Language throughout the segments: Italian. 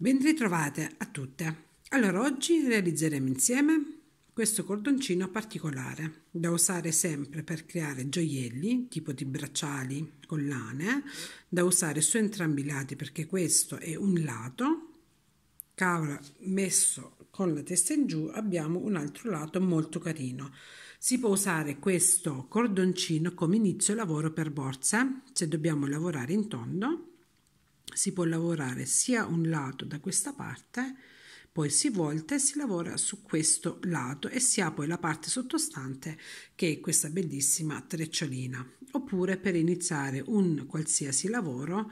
Ben ritrovate a tutte. Allora, oggi realizzeremo insieme questo cordoncino particolare da usare sempre per creare gioielli tipo di bracciali, collane, da usare su entrambi i lati perché questo è un lato cavolo messo con la testa in giù abbiamo un altro lato molto carino si può usare questo cordoncino come inizio lavoro per borsa se dobbiamo lavorare in tondo si può lavorare sia un lato da questa parte poi si volta e si lavora su questo lato e si ha poi la parte sottostante che è questa bellissima trecciolina oppure per iniziare un qualsiasi lavoro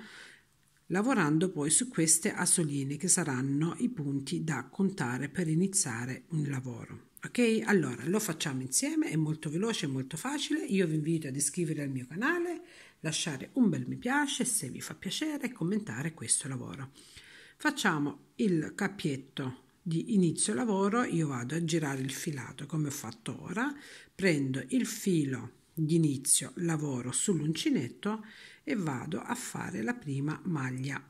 lavorando poi su queste asoline che saranno i punti da contare per iniziare un lavoro ok allora lo facciamo insieme è molto veloce molto facile io vi invito ad iscrivervi al mio canale lasciare un bel mi piace se vi fa piacere e commentare questo lavoro. Facciamo il cappietto di inizio lavoro, io vado a girare il filato come ho fatto ora, prendo il filo di inizio lavoro sull'uncinetto e vado a fare la prima maglia.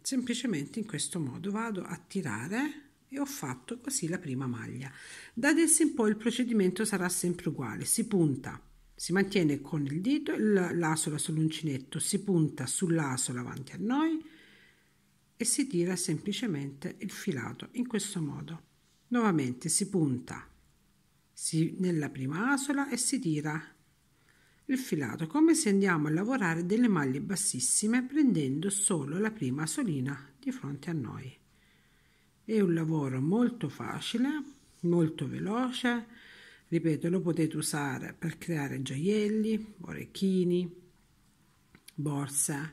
Semplicemente in questo modo vado a tirare e ho fatto così la prima maglia. Da adesso in poi il procedimento sarà sempre uguale, si punta si mantiene con il dito l'asola sull'uncinetto, si punta sull'asola avanti a noi e si tira semplicemente il filato in questo modo. Nuovamente si punta si, nella prima asola e si tira il filato come se andiamo a lavorare delle maglie bassissime prendendo solo la prima solina di fronte a noi. È un lavoro molto facile, molto veloce ripeto lo potete usare per creare gioielli orecchini borsa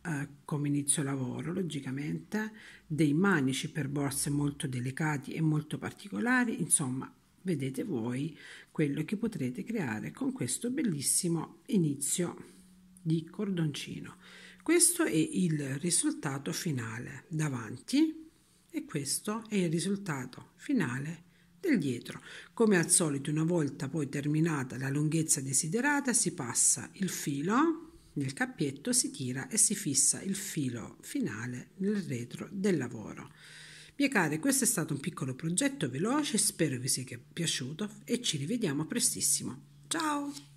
eh, come inizio lavoro logicamente dei manici per borse molto delicati e molto particolari insomma vedete voi quello che potrete creare con questo bellissimo inizio di cordoncino questo è il risultato finale davanti e questo è il risultato finale del dietro. Come al solito, una volta poi terminata la lunghezza desiderata, si passa il filo nel cappietto, si tira e si fissa il filo finale nel retro del lavoro. Mie care, questo è stato un piccolo progetto veloce, spero vi sia piaciuto e ci rivediamo prestissimo. Ciao!